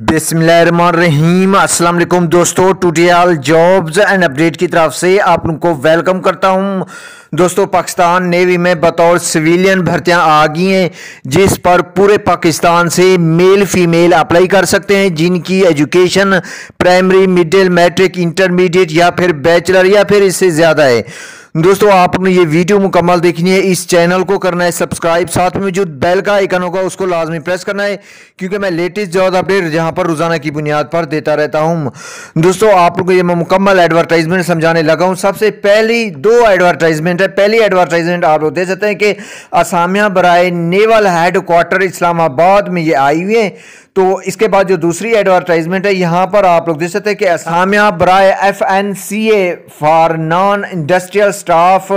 हम्म। बिसमीम असलम दोस्तों टूटियाल jobs and update की तरफ से आप उनको वेलकम करता हूं दोस्तों पाकिस्तान नेवी में बतौर सिविलियन भर्तियां आ गई हैं जिस पर पूरे पाकिस्तान से मेल फीमेल अप्लाई कर सकते हैं जिनकी education primary middle matric intermediate या फिर बैचलर या फिर इससे ज़्यादा है दोस्तों आपने ये वीडियो मुकम्मल देखनी है इस चैनल को करना है सब्सक्राइब साथ में जो बेल का आइकन होगा उसको लाजमी प्रेस करना है क्योंकि मैं लेटेस्ट जॉब अपडेट यहाँ पर रोजाना की बुनियाद पर देता रहता हूँ दोस्तों आप लोग ये मैं मुकम्मल एडवर्टाइजमेंट समझाने लगा हूँ सबसे पहली दो एडवर्टाइजमेंट है पहली एडवर्टाइजमेंट आप लोग दे सकते हैं कि असामिया बरए नेवल हेड क्वार्टर इस्लामाबाद में ये आई हुई है तो इसके बाद जो दूसरी एडवर्टाइजमेंट है यहाँ पर आप लोग देख सकते हैं कि असामिया ब्राय F N C A for non industrial staff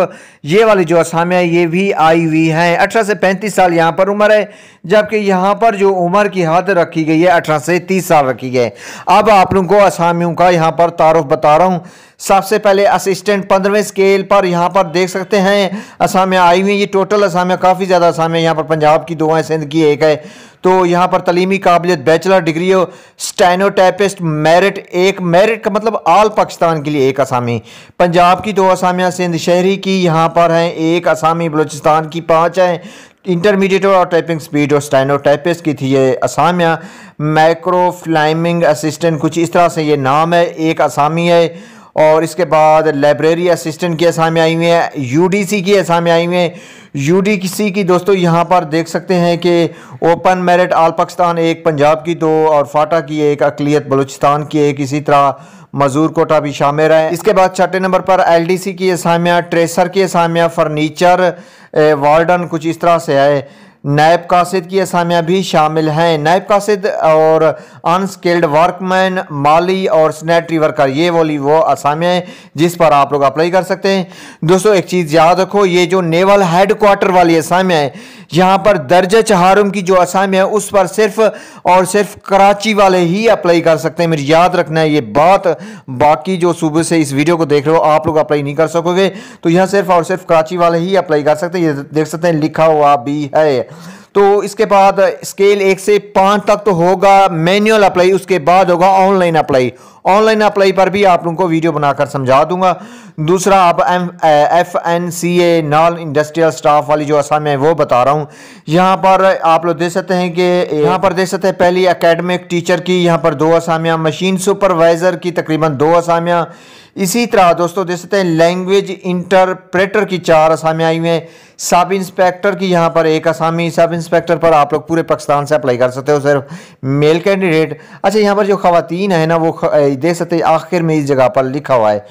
ये वाली जो असामिया ये भी आई हुई है अठारह से पैंतीस साल यहाँ पर उम्र है जबकि यहाँ पर जो उम्र की हद रखी गई है अठारह से तीस साल रखी गई है अब आप लोगों को असामियों का यहाँ पर तारुफ बता रहा हूँ सबसे पहले असिस्टेंट पंद्रहवें स्केल पर यहाँ पर देख सकते हैं असामियाँ आई हुई हैं ये टोटल असामियाँ काफ़ी ज़्यादा असामियाँ यहाँ पर पंजाब की दो हैं सिंध की एक है तो यहाँ पर तलीमी काबिलियत बैचलर डिग्री हो स्टैनोटैपिस्ट मेरिट एक मेरिट का मतलब आल पाकिस्तान के लिए एक असामी पंजाब की दो असामियाँ सिंध शहरी की यहाँ पर हैं एक असामी बलूचिस्तान की पाँच हैं इंटरमीडिएट और टाइपिंग स्पीड और स्टेनोटाइपिस्ट की थी ये असामियाँ माइक्रो फ्लाइमिंग असिस्टेंट कुछ इस तरह से ये नाम है एक असामी है और इसके बाद लाइब्रेरी असिस्टेंट की असामें आई हुई हैं यूडीसी की असामें आई हुई हैं यूडीसी की दोस्तों यहाँ पर देख सकते हैं कि ओपन मेरिट आल पाकिस्तान एक पंजाब की दो और फाटा की एक अकलीत बलूचिस्तान की एक इसी तरह मजूर कोटा भी शामिल है इसके बाद छठे नंबर पर एलडीसी की असामियाँ ट्रेसर की असामियाँ फर्नीचर वार्डन कुछ इस तरह से है नायब कासिद की असामियाँ भी शामिल हैं नायब कासिद और अनस्किल्ड वर्कमैन माली और स्नेटरी वर्कर ये वाली वो असामियाँ हैं जिस पर आप लोग अप्लाई कर सकते हैं दोस्तों एक चीज़ याद रखो ये जो नेवल हेड वाली असामियाँ हैं यहाँ पर दर्ज चहारम की जो असाइम है उस पर सिर्फ और सिर्फ कराची वाले ही अप्लाई कर सकते हैं मेरी याद रखना है ये बात बाकी जो सूबे से इस वीडियो को देख रहे हो आप लोग अप्लाई नहीं कर सकोगे तो यहाँ सिर्फ और सिर्फ कराची वाले ही अप्लाई कर सकते हैं ये देख सकते हैं लिखा हुआ भी है तो इसके बाद स्केल एक से पाँच तक तो होगा मैनुअल अप्लाई उसके बाद होगा ऑनलाइन अप्लाई ऑनलाइन अप्लाई पर भी आप लोगों को वीडियो बनाकर समझा दूंगा दूसरा आप M F N C A non industrial staff वाली जो असाम है वो बता रहा हूँ यहाँ पर आप लोग देख सकते हैं कि यहाँ पर देख सकते हैं पहली अकेडमिक टीचर की यहाँ पर दो असामियाँ मशीन सुपरवाइज़र की तकरीबन दो असामियाँ इसी तरह दोस्तों देख सकते हैं लैंग्वेज इंटरप्रेटर की चार असामियाँ आई हैं सब इंस्पेक्टर की यहाँ पर एक आसामी सब इंस्पेक्टर पर आप लोग पूरे पाकिस्तान से अप्लाई कर सकते हो सिर्फ मेल कैंडिडेट अच्छा यहाँ पर जो खातन है ना वो देख सकते आखिर में इस जगह पर लिखा हुआ है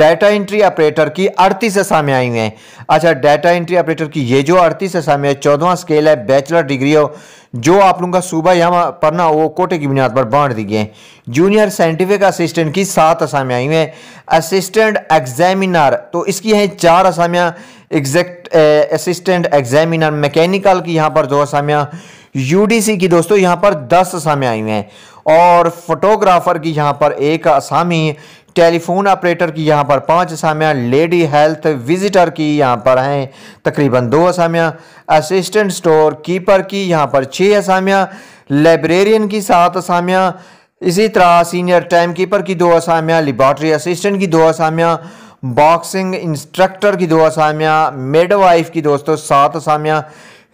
डाटा एंट्री ऑपरेटर की अड़तीस असामियाँ आई हुई हैं अच्छा डाटा एंट्री ऑपरेटर की ये जो अड़तीस है चौदवा स्केल है बैचलर डिग्री हो जो आप लोगों का सूबा यहाँ पढ़ना वो कोटे की बुनियाद पर बांट दी गए जूनियर साइंटिफिक असिस्टेंट की सात असामियाँ आई हुई हैं असिस्टेंट एग्जामिनर तो इसकी हैं चार असामियाँ एग्जैक्ट असिस्टेंट एग्जामिनर मैकेनिकल की यहाँ पर दो असामियाँ यूडीसी की दोस्तों यहाँ पर दस असामी आई हुए हैं और फोटोग्राफर की यहाँ पर एक असामी टेलीफोन ऑपरेटर की यहाँ पर पाँच असामियाँ लेडी हेल्थ विजिटर की यहाँ पर हैं तकरीबन दो असामियाँ असिस्टेंट स्टोर कीपर की यहाँ पर छः असामियाँ लाइब्रेरियन की सात असामियाँ इसी तरह सीनियर टाइम कीपर की दो आसामियाँ लिबॉट्री असिस्टेंट की दो असामियाँ बॉक्सिंग इंस्ट्रक्टर की दो असामियाँ मेड वाइफ की दोस्तों सात असामियाँ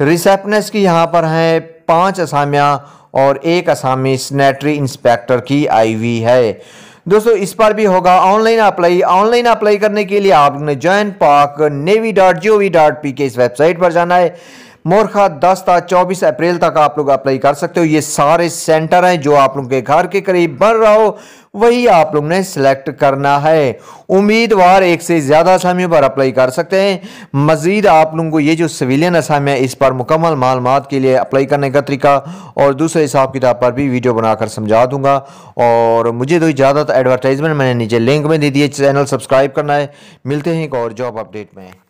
रिसेप्शनिस्ट की यहाँ पर हैं पांच असामियाँ और एक असामी स्नेटरी इंस्पेक्टर की आई है दोस्तों इस पर भी होगा ऑनलाइन अप्लाई ऑनलाइन अप्लाई करने के लिए आपने join Pak navy dot G O V dot P K इस वेबसाइट पर जाना है मोरखा दस था चौबीस अप्रैल तक आप लोग अप्लाई कर सकते हो ये सारे सेंटर हैं जो आप लोग के घर के करीब बन रहा हो वही आप लोग ने सिलेक्ट करना है उम्मीदवार एक से ज़्यादा असामियों पर अप्लाई कर सकते हैं मज़ीद आप लोगों को ये जो सिविलियन असामियाँ इस पर मुकम्मल मालूम के लिए अप्लाई करने का तरीका और दूसरे हिसाब किताब पर भी वीडियो बनाकर समझा दूंगा और मुझे तो ज़्यादातर एडवर्टाइजमेंट मैंने नीचे लिंक में दे दिए चैनल सब्सक्राइब करना है मिलते हैं एक और जॉब अपडेट में